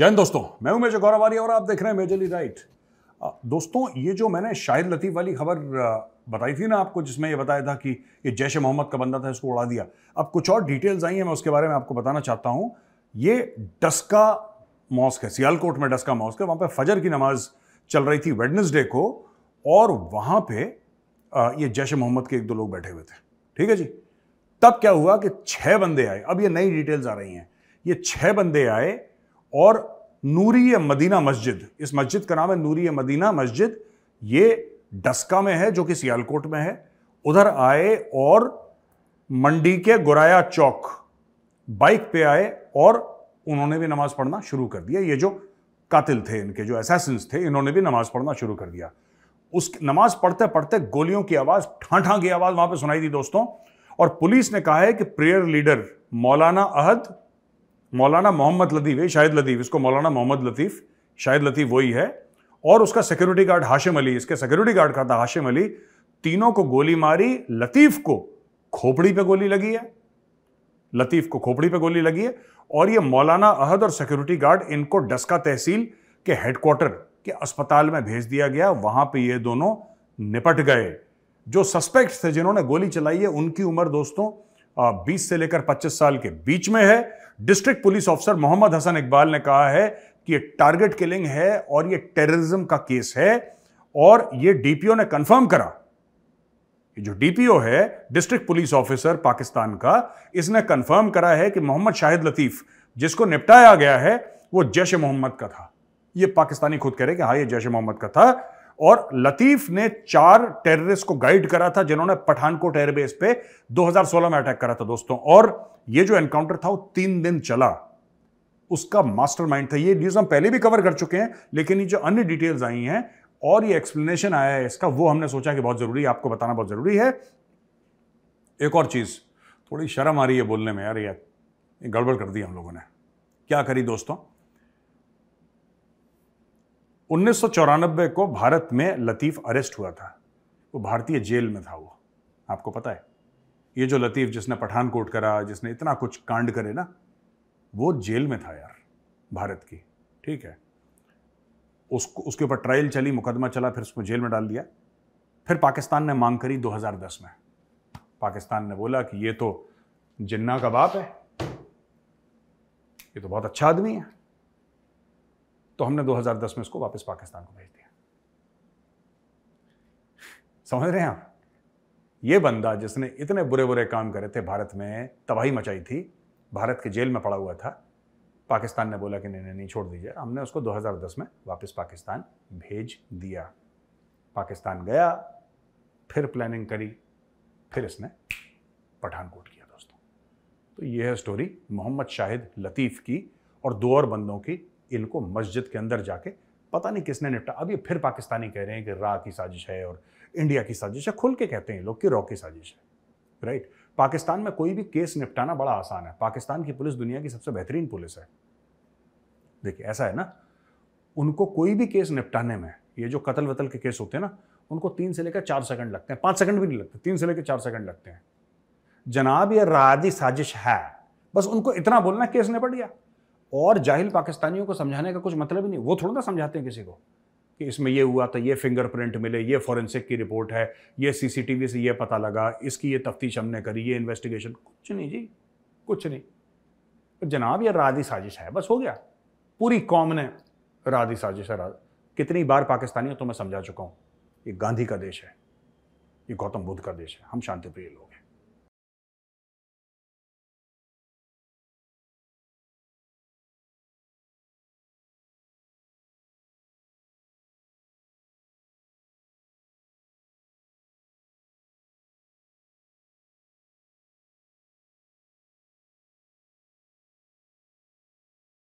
जैन दोस्तों मैं हूं मेजर आर्य और आप देख रहे हैं मेजरली राइट दोस्तों ये जो मैंने शाहिद लतीफ़ वाली खबर बताई थी ना आपको जिसमें ये बताया था कि ये जैश मोहम्मद का बंदा था इसको उड़ा दिया अब कुछ और डिटेल्स आई हैं मैं उसके बारे में आपको बताना चाहता हूँ ये डस्का मॉस्क है सियालकोट में डस्का मॉस्क है वहाँ पर फजर की नमाज चल रही थी वेडनेसडे को और वहाँ पर ये जैश मोहम्मद के एक दो लोग बैठे हुए थे ठीक है जी तब क्या हुआ कि छः बंदे आए अब ये नई डिटेल्स आ रही हैं ये छः बंदे आए और नूरी मदीना मस्जिद इस मस्जिद का नाम है नूरी मदीना मस्जिद ये डस्का में है जो कि सियालकोट में है उधर आए और मंडी के गुराया चौक बाइक पे आए और उन्होंने भी नमाज पढ़ना शुरू कर दिया ये जो कातिल थे इनके जो एसेसिन्स थे इन्होंने भी नमाज पढ़ना शुरू कर दिया उस नमाज पढ़ते पढ़ते गोलियों की आवाज़ ठाठां की आवाज़ वहां पे सुनाई दी दोस्तों और पुलिस ने कहा है कि प्रेयर लीडर मौलाना अहद मौलाना मोहम्मद लतीफ़ है शाहिद लतीफ़ इसको मौलाना मोहम्मद लतीफ़ शाहिद लतीफ़ वही है और उसका सिक्योरिटी गार्ड हाशिम अली इसके सिक्योरिटी गार्ड का था हाशिम अली तीनों को गोली मारी लतीफ़ को खोपड़ी पे गोली लगी है लतीफ़ को खोपड़ी पे गोली लगी है और ये मौलाना अहद और सिक्योरिटी गार्ड इनको डस्का तहसील के हेडक्वार्टर के अस्पताल में भेज दिया गया वहाँ पे ये दोनों निपट गए जो सस्पेक्ट थे जिन्होंने गोली चलाई है उनकी उम्र दोस्तों बीस से लेकर पच्चीस साल के बीच में है district police officer Mohammad Hasan Iqbal ने कहा है कि ये टारगेट किलिंग है और ये टेररिज्म का केस है और ये डीपीओ ने कंफर्म करा जो डीपीओ है डिस्ट्रिक्ट पुलिस ऑफिसर पाकिस्तान का इसने कंफर्म करा है कि मोहम्मद शाहिद लतीफ जिसको निपटाया गया है वो जैश मोहम्मद का था ये पाकिस्तानी खुद कह रहे कि हाँ ये जैश मोहम्मद का था और लतीफ ने चार टेररिस्ट को गाइड करा था जिन्होंने पठानकोट एयरबेस पे 2016 में अटैक करा था दोस्तों और ये जो एनकाउंटर था वो तीन दिन चला उसका मास्टरमाइंड था ये न्यूज हम पहले भी कवर कर चुके हैं लेकिन ये जो अन्य डिटेल्स आई हैं और ये एक्सप्लेनेशन आया है इसका वो हमने सोचा कि बहुत जरूरी है आपको बताना बहुत जरूरी है एक और चीज थोड़ी शर्म आ रही है बोलने में यार यार गड़बड़ कर दी हम लोगों ने क्या करी दोस्तों उन्नीस को भारत में लतीफ़ अरेस्ट हुआ था वो भारतीय जेल में था वो आपको पता है ये जो लतीफ़ जिसने पठानकोट करा जिसने इतना कुछ कांड करे ना वो जेल में था यार भारत की ठीक है उसको उसके ऊपर ट्रायल चली मुकदमा चला फिर उसको जेल में डाल दिया फिर पाकिस्तान ने मांग करी 2010 में पाकिस्तान ने बोला कि ये तो जिन्ना का बाप है ये तो बहुत अच्छा आदमी है तो हमने 2010 में उसको वापस पाकिस्तान को भेज दिया समझ रहे हैं आप ये बंदा जिसने इतने बुरे बुरे काम करे थे भारत में तबाही मचाई थी भारत के जेल में पड़ा हुआ था पाकिस्तान ने बोला कि नहीं नहीं नहीं छोड़ दीजिए हमने उसको 2010 में वापस पाकिस्तान भेज दिया पाकिस्तान गया फिर प्लानिंग करी फिर इसने पठानकोट किया दोस्तों तो ये है स्टोरी मोहम्मद शाहिद लतीफ़ की और दो और बंदों की इनको मस्जिद के अंदर जाके पता नहीं किसने निपटा अब ये फिर पाकिस्तानी कह रहे हैं कि रा की साजिश है और इंडिया की साजिश है खुल के कहते हैं लोग कि रॉ की साजिश है राइट पाकिस्तान में कोई भी केस निपटाना बड़ा आसान है पाकिस्तान की पुलिस दुनिया की सबसे बेहतरीन पुलिस है देखिए ऐसा है ना उनको कोई भी केस निपटाने में ये जो कतल वतल के केस होते हैं ना उनको तीन से लेकर चार सेकंड लगते हैं पाँच सेकंड भी नहीं लगते तीन से लेकर चार सेकंड लगते हैं जनाब ये रादी साजिश है बस उनको इतना बोलना केस निपट गया और जाहिल पाकिस्तानियों को समझाने का कुछ मतलब ही नहीं वो थोड़ा ना समझाते हैं किसी को कि इसमें ये हुआ था ये फिंगरप्रिंट मिले ये फॉरेंसिक की रिपोर्ट है ये सीसीटीवी से ये पता लगा इसकी ये तफ्तीश हमने करी ये इन्वेस्टिगेशन कुछ नहीं जी कुछ नहीं तो जनाब ये राधी साजिश है बस हो गया पूरी कौम ने राधी साजिश है राद कितनी बार पाकिस्तानियों तो मैं समझा चुका हूँ ये गांधी का देश है ये गौतम बुद्ध का देश है हम शांतिप्रिय लोग